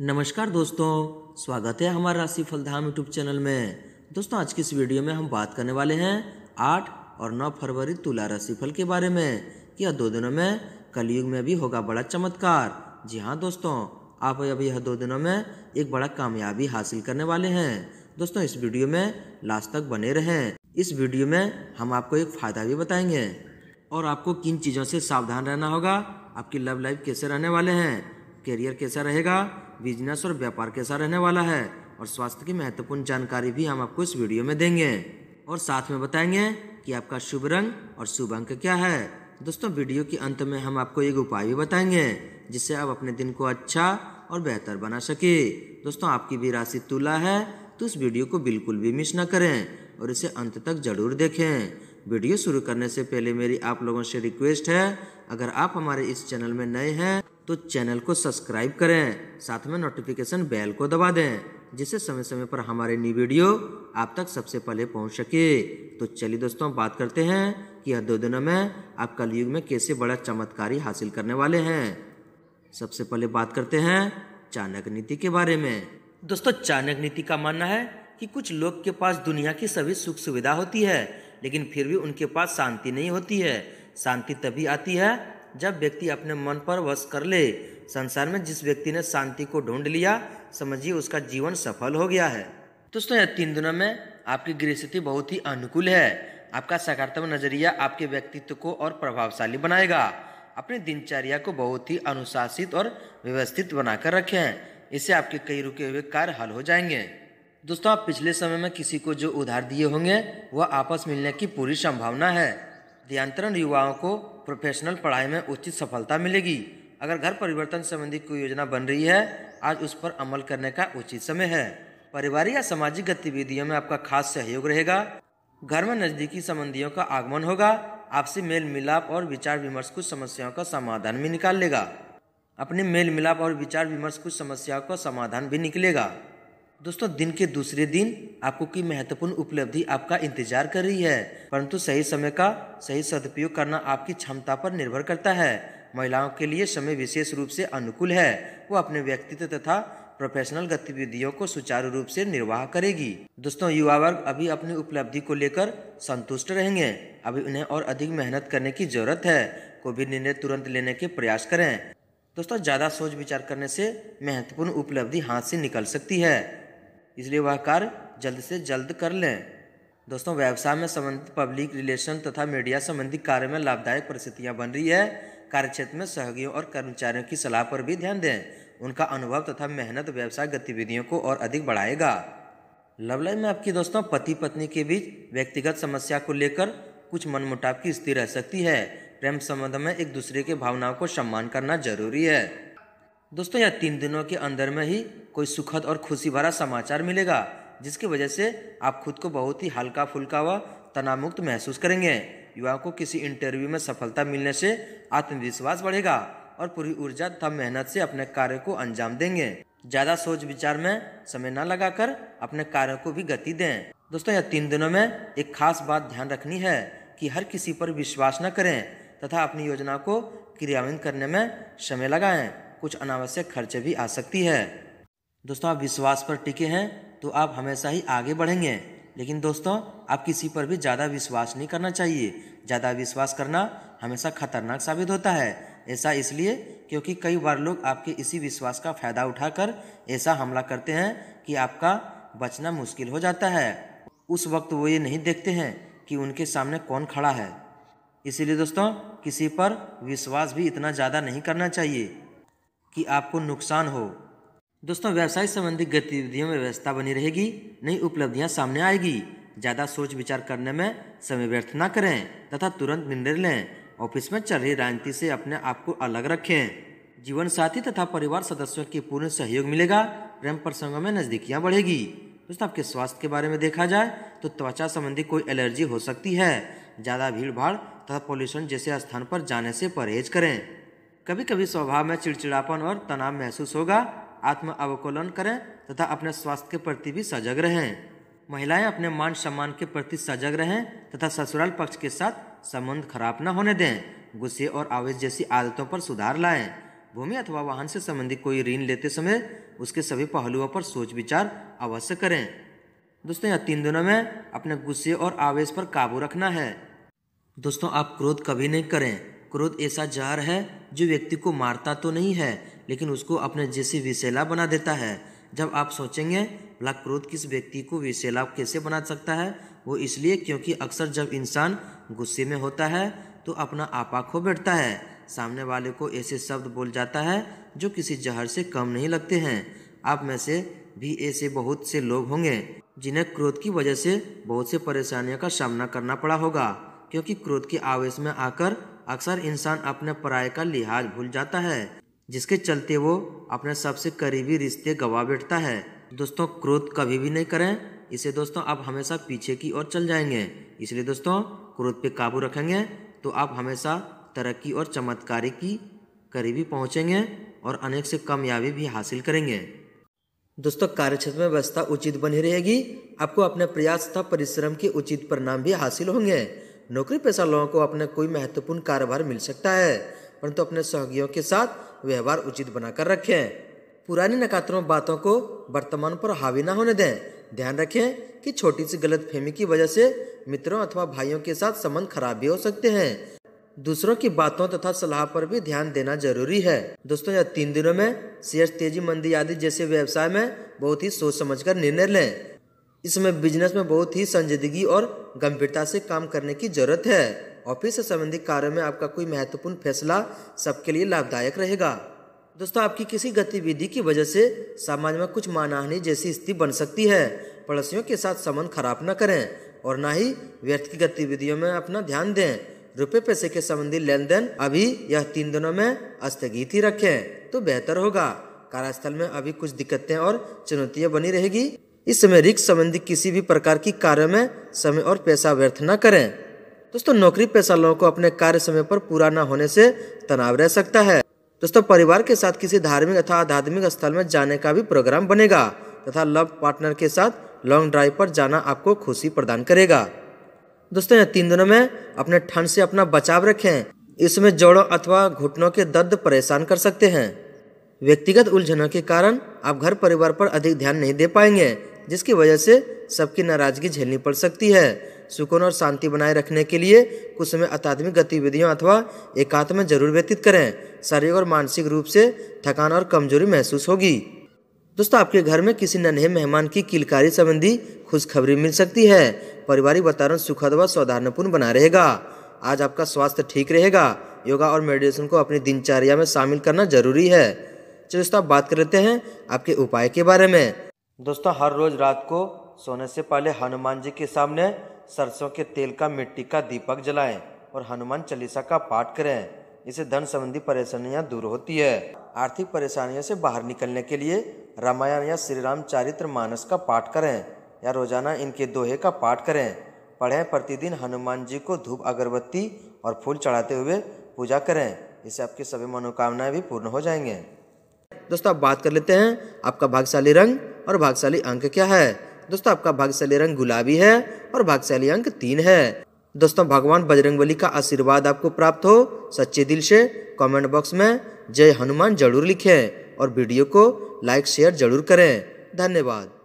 नमस्कार दोस्तों स्वागत है हमारे राशि फलधाम यूट्यूब चैनल में दोस्तों आज की इस वीडियो में हम बात करने वाले हैं आठ और नौ फरवरी तुला राशि फल के बारे में कि यह दो दिनों में कलयुग में भी होगा बड़ा चमत्कार जी हाँ दोस्तों आप अभी यह दो दिनों में एक बड़ा कामयाबी हासिल करने वाले हैं दोस्तों इस वीडियो में लास्ट तक बने रहें इस वीडियो में हम आपको एक फ़ायदा भी बताएंगे और आपको किन चीज़ों से सावधान रहना होगा आपकी लव लाइफ कैसे रहने वाले हैं करियर कैसा रहेगा बिजनेस और व्यापार कैसा रहने वाला है और स्वास्थ्य की महत्वपूर्ण जानकारी भी हम आपको इस वीडियो में देंगे और साथ में बताएंगे कि आपका शुभ रंग और शुभ अंक क्या है दोस्तों वीडियो के अंत में हम आपको एक उपाय भी बताएंगे जिससे आप अपने दिन को अच्छा और बेहतर बना सके दोस्तों आपकी भी राशि तुला है तो इस वीडियो को बिल्कुल भी मिस ना करें और इसे अंत तक जरूर देखें वीडियो शुरू करने से पहले मेरी आप लोगों से रिक्वेस्ट है अगर आप हमारे इस चैनल में नए हैं तो चैनल को सब्सक्राइब करें साथ में नोटिफिकेशन बेल को दबा दें जिससे समय समय पर हमारे न्यू वीडियो आप तक सबसे पहले पहुंच सके तो चलिए दोस्तों बात करते हैं कि यह दो दिनों में आप कलयुग में कैसे बड़ा चमत्कारी हासिल करने वाले हैं सबसे पहले बात करते हैं चाणक नीति के बारे में दोस्तों चाणक नीति का मानना है कि कुछ लोग के पास दुनिया की सभी सुख सुविधा होती है लेकिन फिर भी उनके पास शांति नहीं होती है शांति तभी आती है जब व्यक्ति अपने मन पर वश कर ले संसार में जिस व्यक्ति ने शांति को ढूंढ लिया समझिए उसका जीवन सफल हो गया है दोस्तों यह तीन दिनों में आपकी गृह स्थिति बहुत ही अनुकूल है आपका सकारात्मक नजरिया आपके व्यक्तित्व को और प्रभावशाली बनाएगा अपनी दिनचर्या को बहुत ही अनुशासित और व्यवस्थित बनाकर रखें इससे आपके कई रुके हुए कार्य हल हो जाएंगे दोस्तों आप पिछले समय में किसी को जो उधार दिए होंगे वह आपस मिलने की पूरी संभावना है ध्यांतरण युवाओं को प्रोफेशनल पढ़ाई में उचित सफलता मिलेगी अगर घर परिवर्तन संबंधी कोई योजना बन रही है आज उस पर अमल करने का उचित समय है परिवारिक या सामाजिक गतिविधियों में आपका खास सहयोग रहेगा घर में नज़दीकी संबंधियों का आगमन होगा आपसी मेल मिलाप और विचार विमर्श कुछ समस्याओं का समाधान भी निकाल लेगा अपने मेल मिलाप और विचार विमर्श कुछ समस्याओं का समाधान भी निकलेगा दोस्तों दिन के दूसरे दिन आपको की महत्वपूर्ण उपलब्धि आपका इंतजार कर रही है परंतु सही समय का सही सदुपयोग करना आपकी क्षमता पर निर्भर करता है महिलाओं के लिए समय विशेष रूप से अनुकूल है वो अपने व्यक्तित्व तथा प्रोफेशनल गतिविधियों को सुचारू रूप से निर्वाह करेगी दोस्तों युवा वर्ग अभी अपनी उपलब्धि को लेकर संतुष्ट रहेंगे अभी उन्हें और अधिक मेहनत करने की जरूरत है कोई भी निर्णय तुरंत लेने के प्रयास करें दोस्तों ज़्यादा सोच विचार करने से महत्वपूर्ण उपलब्धि हाथ से निकल सकती है इसलिए वह कार्य जल्द से जल्द कर लें दोस्तों व्यवसाय में संबंधित पब्लिक रिलेशन तथा मीडिया संबंधी कार्य में लाभदायक परिस्थितियाँ बन रही है कार्यक्षेत्र में सहयोगियों और कर्मचारियों की सलाह पर भी ध्यान दें उनका अनुभव तथा मेहनत व्यवसाय गतिविधियों को और अधिक बढ़ाएगा लव लाइफ में आपकी दोस्तों पति पत्नी के बीच व्यक्तिगत समस्या को लेकर कुछ मनमुटाव की स्थिति रह सकती है प्रेम संबंध में एक दूसरे के भावनाओं को सम्मान करना जरूरी है दोस्तों यहाँ तीन दिनों के अंदर में ही कोई सुखद और खुशी भरा समाचार मिलेगा जिसकी वजह से आप खुद को बहुत ही हल्का फुल्का व तनावमुक्त महसूस करेंगे युवाओं को किसी इंटरव्यू में सफलता मिलने से आत्मविश्वास बढ़ेगा और पूरी ऊर्जा तथा मेहनत से अपने कार्य को अंजाम देंगे ज़्यादा सोच विचार में समय न लगाकर अपने कार्य को भी गति दें दोस्तों यह तीन दिनों में एक खास बात ध्यान रखनी है कि हर किसी पर विश्वास न करें तथा अपनी योजना को क्रियान्वित करने में समय लगाएं कुछ अनावश्यक खर्च भी आ सकती है दोस्तों आप विश्वास पर टिके हैं तो आप हमेशा ही आगे बढ़ेंगे लेकिन दोस्तों आप किसी पर भी ज़्यादा विश्वास नहीं करना चाहिए ज़्यादा विश्वास करना हमेशा खतरनाक साबित होता है ऐसा इसलिए क्योंकि कई बार लोग आपके इसी विश्वास का फायदा उठाकर ऐसा हमला करते हैं कि आपका बचना मुश्किल हो जाता है उस वक्त वो ये नहीं देखते हैं कि उनके सामने कौन खड़ा है इसीलिए दोस्तों किसी पर विश्वास भी इतना ज़्यादा नहीं करना चाहिए कि आपको नुकसान हो दोस्तों व्यवसाय संबंधी गतिविधियों में व्यवस्था बनी रहेगी नई उपलब्धियां सामने आएगी ज़्यादा सोच विचार करने में समय व्यर्थ ना करें तथा तुरंत निर्णय लें ऑफिस में चल रही राजनीति से अपने आप को अलग रखें जीवन साथी तथा परिवार सदस्यों के पूर्ण सहयोग मिलेगा प्रेम प्रसंगों में नज़दीकियाँ बढ़ेगी दोस्तों आपके स्वास्थ्य के बारे में देखा जाए तो त्वचा संबंधी कोई एलर्जी हो सकती है ज़्यादा भीड़ भाड़ तथा पॉल्यूशन जैसे स्थान पर जाने से परहेज करें कभी कभी स्वभाव में चिड़चिड़ापन और तनाव महसूस होगा आत्म अवकोलन करें तथा अपने स्वास्थ्य के प्रति भी सजग रहें महिलाएं अपने मान सम्मान के प्रति सजग रहें तथा ससुराल पक्ष के साथ संबंध खराब न होने दें गुस्से और आवेश जैसी आदतों पर सुधार लाएं भूमि अथवा वाहन से संबंधित कोई ऋण लेते समय उसके सभी पहलुओं पर सोच विचार अवश्य करें दोस्तों यह तीन दिनों में अपने गुस्से और आवेश पर काबू रखना है दोस्तों आप क्रोध कभी नहीं करें क्रोध ऐसा जहर है जो व्यक्ति को मारता तो नहीं है लेकिन उसको अपने जैसे विशेला बना देता है जब आप सोचेंगे भला क्रोध किस व्यक्ति को विशेला कैसे बना सकता है वो इसलिए क्योंकि अक्सर जब इंसान गुस्से में होता है तो अपना आपा खो बैठता है सामने वाले को ऐसे शब्द बोल जाता है जो किसी जहर से कम नहीं लगते हैं आप में से भी ऐसे बहुत से लोग होंगे जिन्हें क्रोध की वजह से बहुत से परेशानियों का सामना करना पड़ा होगा क्योंकि क्रोध के आवेश में आकर अक्सर इंसान अपने पराये का लिहाज भूल जाता है जिसके चलते वो अपने सबसे करीबी रिश्ते गवा बैठता है दोस्तों क्रोध कभी भी नहीं करें इसे दोस्तों आप हमेशा पीछे की ओर चल जाएंगे इसलिए दोस्तों क्रोध पे काबू रखेंगे तो आप हमेशा तरक्की और चमत्कारी की करीबी पहुँचेंगे और अनेक से कामयाबी भी हासिल करेंगे दोस्तों कार्यक्षेत्र में व्यवस्था उचित बनी रहेगी आपको अपने प्रयास तथा परिश्रम के उचित परिणाम भी हासिल होंगे नौकरी पेशा लोगों को अपने कोई महत्वपूर्ण कारोबार मिल सकता है परंतु अपने सहयोगियों के साथ व्यवहार उचित बनाकर रखें पुरानी नकारात्मक बातों को वर्तमान पर हावी ना होने दें ध्यान रखें कि छोटी सी गलत फहमी की वजह से मित्रों अथवा भाइयों के साथ संबंध खराब भी हो सकते हैं दूसरों की बातों तथा सलाह पर भी ध्यान देना जरूरी है दोस्तों यह तीन दिनों में शेयर तेजी मंदी आदि जैसे व्यवसाय में बहुत ही सोच समझकर निर्णय लें इसमें बिजनेस में बहुत ही संजीदगी और गंभीरता से काम करने की जरूरत है ऑफिस से संबंधित कार्य में आपका कोई महत्वपूर्ण फैसला सबके लिए लाभदायक रहेगा दोस्तों आपकी किसी गतिविधि की वजह से समाज में कुछ मानहानि जैसी स्थिति बन सकती है पड़ोसियों के साथ संबंध खराब न करें और न ही व्यर्थ की गतिविधियों में अपना ध्यान दें रुपये पैसे के संबंधी लेन देन अभी यह तीन दिनों में स्थगित ही रखें तो बेहतर होगा कार्यस्थल में अभी कुछ दिक्कतें और चुनौतियाँ बनी रहेगी इस समय रिक्स संबंधी किसी भी प्रकार की कार्य में समय और पैसा व्यर्थ न करें दोस्तों नौकरी पैसा लोगों को अपने कार्य समय पर पूरा न होने से तनाव रह सकता है दोस्तों परिवार के साथ किसी धार्मिक अथवा आध्यात्मिक स्थल में जाने का भी प्रोग्राम बनेगा तथा लव पार्टनर के साथ लॉन्ग ड्राइव पर जाना आपको खुशी प्रदान करेगा दोस्तों तीन दिनों में अपने ठंड से अपना बचाव रखें इसमें जोड़ों अथवा घुटनों के दर्द परेशान कर सकते हैं व्यक्तिगत उलझनों के कारण आप घर परिवार पर अधिक ध्यान नहीं दे पाएंगे जिसकी वजह से सबकी नाराजगी झेलनी पड़ सकती है सुकून और शांति बनाए रखने के लिए कुछ समय अत्यात्मिक गतिविधियों अथवा एकांत में जरूर व्यतीत करें शारीरिक और मानसिक रूप से थकान और कमजोरी महसूस होगी दोस्तों आपके घर में किसी नन्हे मेहमान की किलकारी संबंधी खुशखबरी मिल सकती है पारिवारिक वातावरण सुखद व सौधारणपूर्ण बना रहेगा आज आपका स्वास्थ्य ठीक रहेगा योगा और मेडिटेशन को अपनी दिनचर्या में शामिल करना जरूरी है चलिए दोस्तों आप बात कर लेते हैं आपके उपाय के बारे में दोस्तों हर रोज रात को सोने से पहले हनुमान जी के सामने सरसों के तेल का मिट्टी का दीपक जलाएं और हनुमान चालीसा का पाठ करें इससे धन संबंधी परेशानियां दूर होती है आर्थिक परेशानियों से बाहर निकलने के लिए रामायण या श्री राम चारित्र मानस का पाठ करें या रोजाना इनके दोहे का पाठ करें पढ़ें प्रतिदिन हनुमान जी को धूप अगरबत्ती और फूल चढ़ाते हुए पूजा करें इससे आपकी सभी मनोकामनाएं भी पूर्ण हो जाएंगे दोस्तों आप बात कर लेते हैं आपका भाग्यशाली रंग और भागशाली अंक क्या है दोस्तों आपका भाग्यशाली रंग गुलाबी है और भाग्यशाली अंक तीन है दोस्तों भगवान बजरंगबली का आशीर्वाद आपको प्राप्त हो सच्चे दिल से कमेंट बॉक्स में जय हनुमान जरूर लिखें और वीडियो को लाइक शेयर जरूर करें धन्यवाद